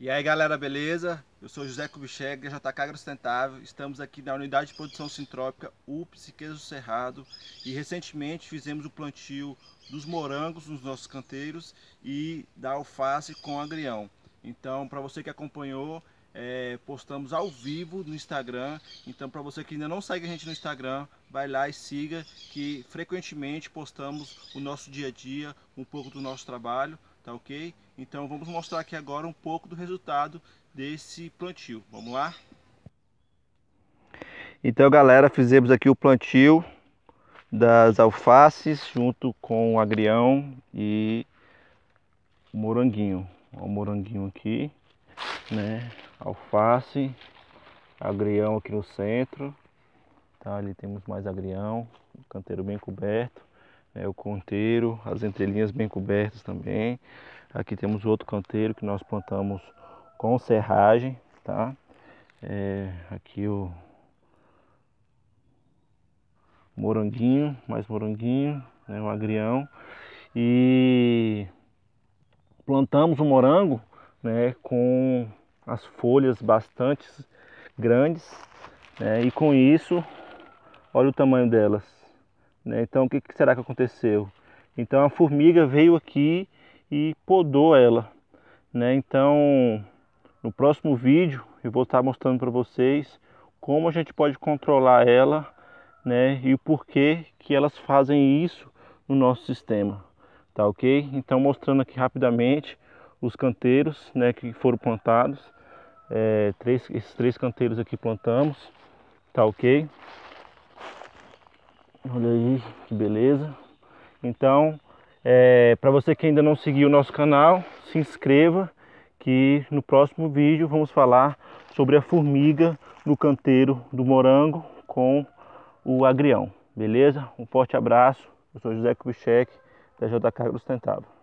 E aí galera, beleza? Eu sou José Kubitschek, da JK tá Agrosustentável. Estamos aqui na Unidade de Produção Sintrópica UPS Queijo Cerrado e recentemente fizemos o plantio dos morangos nos nossos canteiros e da alface com agrião. Então, para você que acompanhou, é, postamos ao vivo no Instagram. Então, para você que ainda não segue a gente no Instagram, vai lá e siga, que frequentemente postamos o nosso dia a dia, um pouco do nosso trabalho tá ok? Então vamos mostrar aqui agora um pouco do resultado desse plantio, vamos lá? Então galera, fizemos aqui o plantio das alfaces junto com o agrião e o moranguinho, Ó, o moranguinho aqui, né, alface, agrião aqui no centro, tá, ali temos mais agrião, canteiro bem coberto, né, o canteiro, as entrelinhas bem cobertas também. Aqui temos outro canteiro que nós plantamos com serragem, tá? É, aqui o moranguinho, mais moranguinho, né, um agrião. E plantamos o morango né, com as folhas bastante grandes né, e com isso, olha o tamanho delas, né? Então, o que será que aconteceu? Então, a formiga veio aqui e podou ela. Né? Então, no próximo vídeo, eu vou estar mostrando para vocês como a gente pode controlar ela né? e o porquê que elas fazem isso no nosso sistema. Tá ok? Então, mostrando aqui rapidamente os canteiros né, que foram plantados. É, três, esses três canteiros aqui plantamos, tá ok? Olha aí, que beleza. Então, é, para você que ainda não seguiu o nosso canal, se inscreva que no próximo vídeo vamos falar sobre a formiga no canteiro do morango com o agrião. Beleza? Um forte abraço. Eu sou José Kubitschek da JK Sustentável.